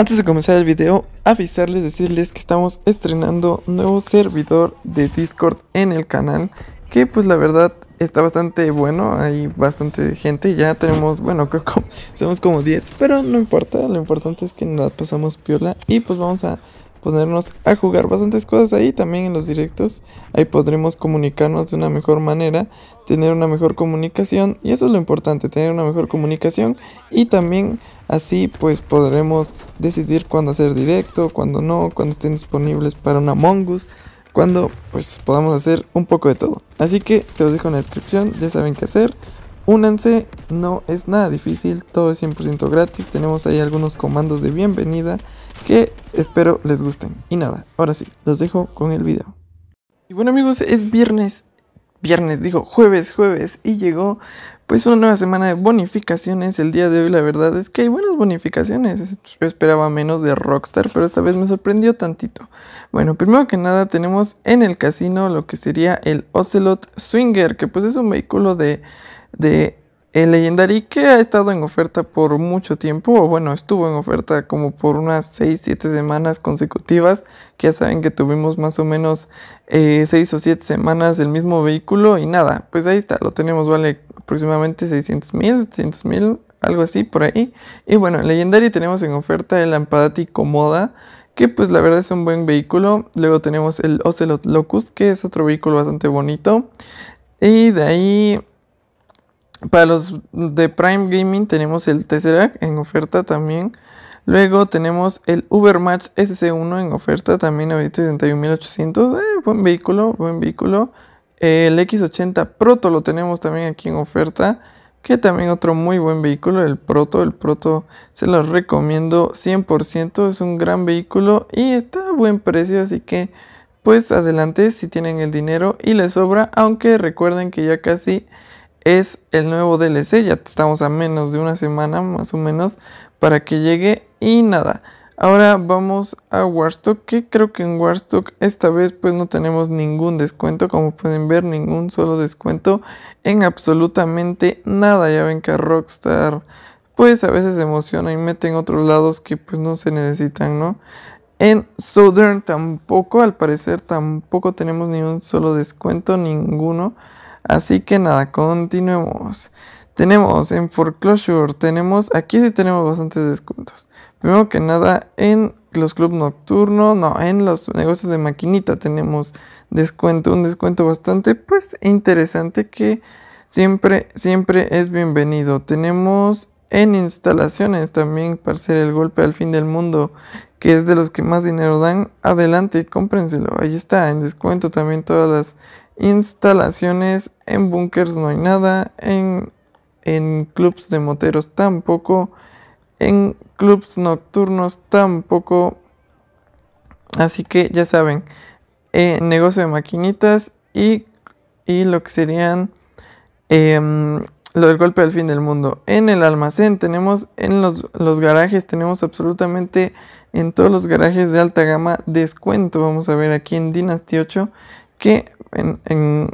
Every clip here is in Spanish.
Antes de comenzar el video, avisarles, decirles que estamos estrenando nuevo servidor de Discord en el canal, que pues la verdad está bastante bueno, hay bastante gente, ya tenemos, bueno, creo que somos como 10, pero no importa, lo importante es que nos pasamos piola y pues vamos a ponernos a jugar bastantes cosas ahí también en los directos. Ahí podremos comunicarnos de una mejor manera, tener una mejor comunicación y eso es lo importante, tener una mejor comunicación y también así pues podremos decidir cuándo hacer directo, cuando no, cuando estén disponibles para una mongus cuando pues podamos hacer un poco de todo. Así que se los dejo en la descripción, ya saben qué hacer. Únanse, no es nada difícil, todo es 100% gratis, tenemos ahí algunos comandos de bienvenida que espero les gusten. Y nada, ahora sí, los dejo con el video. Y bueno amigos, es viernes, viernes, digo jueves, jueves, y llegó pues una nueva semana de bonificaciones. El día de hoy la verdad es que hay buenas bonificaciones. Yo esperaba menos de Rockstar, pero esta vez me sorprendió tantito. Bueno, primero que nada tenemos en el casino lo que sería el Ocelot Swinger, que pues es un vehículo de de el Legendary que ha estado en oferta por mucho tiempo, o bueno, estuvo en oferta como por unas 6-7 semanas consecutivas, que ya saben que tuvimos más o menos 6 eh, o 7 semanas del mismo vehículo y nada, pues ahí está, lo tenemos, vale aproximadamente 600 mil, 700 mil, algo así por ahí. Y bueno, en Legendary tenemos en oferta el Ampadati Comoda, que pues la verdad es un buen vehículo. Luego tenemos el Ocelot Locus, que es otro vehículo bastante bonito. Y de ahí para los de Prime Gaming tenemos el Tesseract en oferta también. Luego tenemos el Ubermatch SC1 en oferta también a 71.800. Eh, buen vehículo, buen vehículo. El X80 Proto lo tenemos también aquí en oferta. Que también otro muy buen vehículo, el Proto. El Proto se los recomiendo 100%. Es un gran vehículo y está a buen precio. Así que pues adelante si tienen el dinero y les sobra. Aunque recuerden que ya casi es el nuevo DLC. Ya estamos a menos de una semana más o menos para que llegue y nada. Ahora vamos a Warstock, que creo que en Warstock esta vez pues no tenemos ningún descuento, como pueden ver, ningún solo descuento en absolutamente nada. Ya ven que a Rockstar pues a veces emociona y meten otros lados que pues no se necesitan, ¿no? En Southern tampoco, al parecer tampoco tenemos ni un solo descuento, ninguno. Así que nada, continuemos. Tenemos en foreclosure, tenemos, aquí sí tenemos bastantes descuentos. Primero que nada, en los clubes nocturnos, no, en los negocios de maquinita tenemos descuento, un descuento bastante pues interesante que siempre, siempre es bienvenido. Tenemos en instalaciones también para hacer el golpe al fin del mundo, que es de los que más dinero dan. Adelante, cómprenselo. Ahí está, en descuento también todas las instalaciones, en bunkers no hay nada, en, en clubs de moteros tampoco, en clubs nocturnos tampoco. Así que ya saben, eh, negocio de maquinitas y, lo que serían em, lo del golpe del fin del mundo. En el almacén tenemos, en los, los garajes tenemos absolutamente en todos los garajes de alta gama descuento. Vamos a ver aquí en Dynasty 8 que en,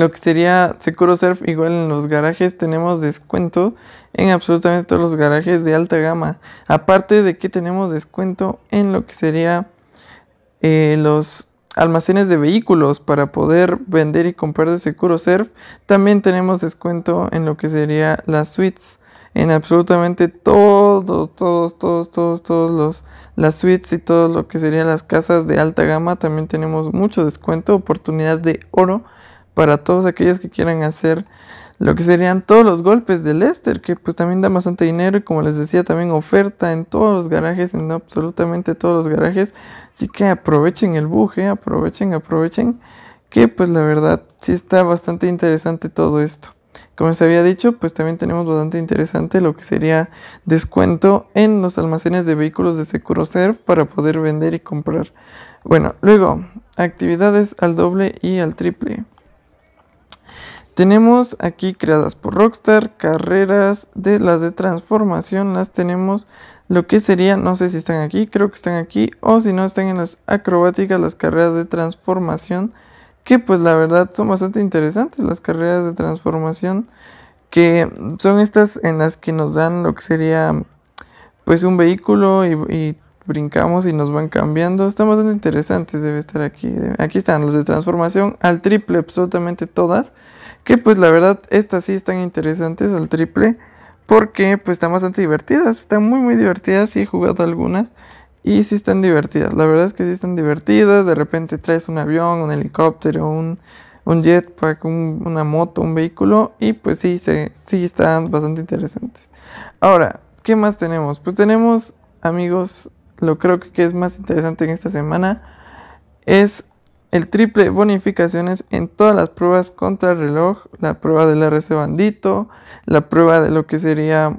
lo que sería Securo Surf, igual en los garajes tenemos descuento en absolutamente todos los garajes de alta gama. Aparte de que tenemos descuento en lo que sería eh, los almacenes de vehículos para poder vender y comprar de Securo Surf. También tenemos descuento en lo que sería las suites en absolutamente todos, todos, todos, todos, todos los las suites y todo lo que serían las casas de alta gama. También tenemos mucho descuento, oportunidad de oro para todos aquellos que quieran hacer lo que serían todos los golpes de Lester, que pues también da bastante dinero y como les decía también oferta en todos los garajes, en absolutamente todos los garajes. Así que aprovechen el buje, aprovechen, aprovechen, que pues la verdad sí está bastante interesante todo esto. Como se había dicho, pues también tenemos bastante interesante lo que sería descuento en los almacenes de vehículos de Surf para poder vender y comprar. Bueno, luego, actividades al doble y al triple. Tenemos aquí creadas por Rockstar, carreras de las de transformación, las tenemos lo que sería, no sé si están aquí, creo que están aquí, o si no están en las acrobáticas, las carreras de transformación que pues la verdad son bastante interesantes las carreras de transformación, que son estas en las que nos dan lo que sería pues un vehículo y, brincamos y nos van cambiando. Están bastante interesantes, debe estar aquí. Aquí están las de transformación al triple, absolutamente todas. Que pues la verdad, estas sí están interesantes al triple. Porque pues están bastante divertidas. Están muy muy divertidas y he jugado algunas. Y sí están divertidas, la verdad es que sí están divertidas. De repente traes un avión, un helicóptero, un, un jetpack, una moto, un vehículo. Y pues sí, se, sí están bastante interesantes. Ahora, ¿qué más tenemos? Pues tenemos, amigos, lo creo que es más interesante en esta semana. Es el triple bonificaciones en todas las pruebas contra el reloj. La prueba del RC Bandito. La prueba de lo que sería...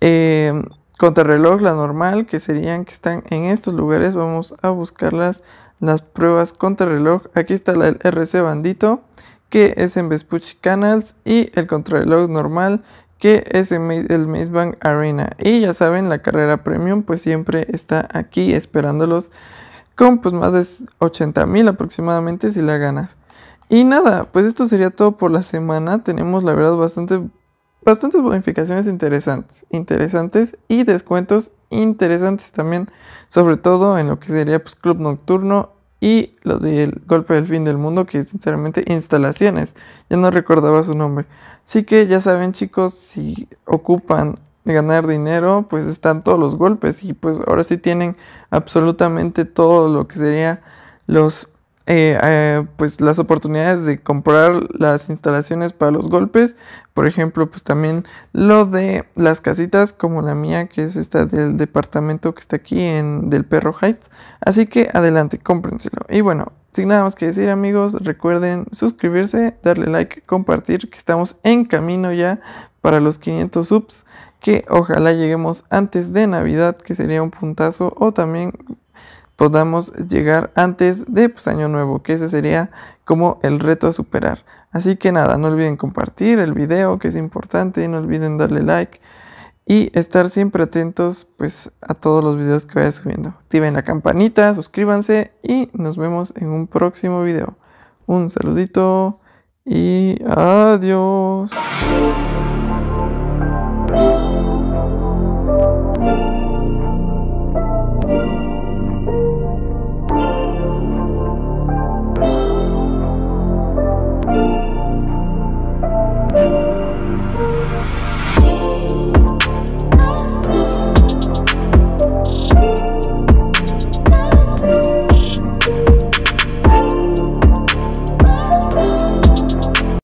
Eh, contrarreloj, la normal, que serían que están en estos lugares. Vamos a buscarlas las, pruebas contrarreloj. Aquí está la RC Bandito, que es en Vespucci Canals, y el contrarreloj normal, que es en el Maze Bank Arena. Y ya saben, la carrera premium, pues siempre está aquí esperándolos con pues más de 80 mil aproximadamente si la ganas. Y nada, pues esto sería todo por la semana. Tenemos la verdad bastante bastantes bonificaciones interesantes, interesantes y descuentos interesantes también, sobre todo en lo que sería pues, Club Nocturno y lo del golpe del fin del mundo, que sinceramente instalaciones, ya no recordaba su nombre. Así que ya saben chicos, si ocupan ganar dinero, pues están todos los golpes y pues ahora sí tienen absolutamente todo lo que sería los eh, eh, pues las oportunidades de comprar las instalaciones para los golpes por ejemplo pues también lo de las casitas como la mía que es esta del departamento que está aquí en del perro heights así que adelante cómprenselo y bueno sin nada más que decir amigos recuerden suscribirse darle like compartir que estamos en camino ya para los 500 subs que ojalá lleguemos antes de navidad que sería un puntazo o también podamos llegar antes de pues, Año Nuevo, que ese sería como el reto a superar. Así que nada, no olviden compartir el video, que es importante, no olviden darle like y estar siempre atentos pues a todos los videos que vaya subiendo. Activen la campanita, suscríbanse y nos vemos en un próximo video. Un saludito y adiós.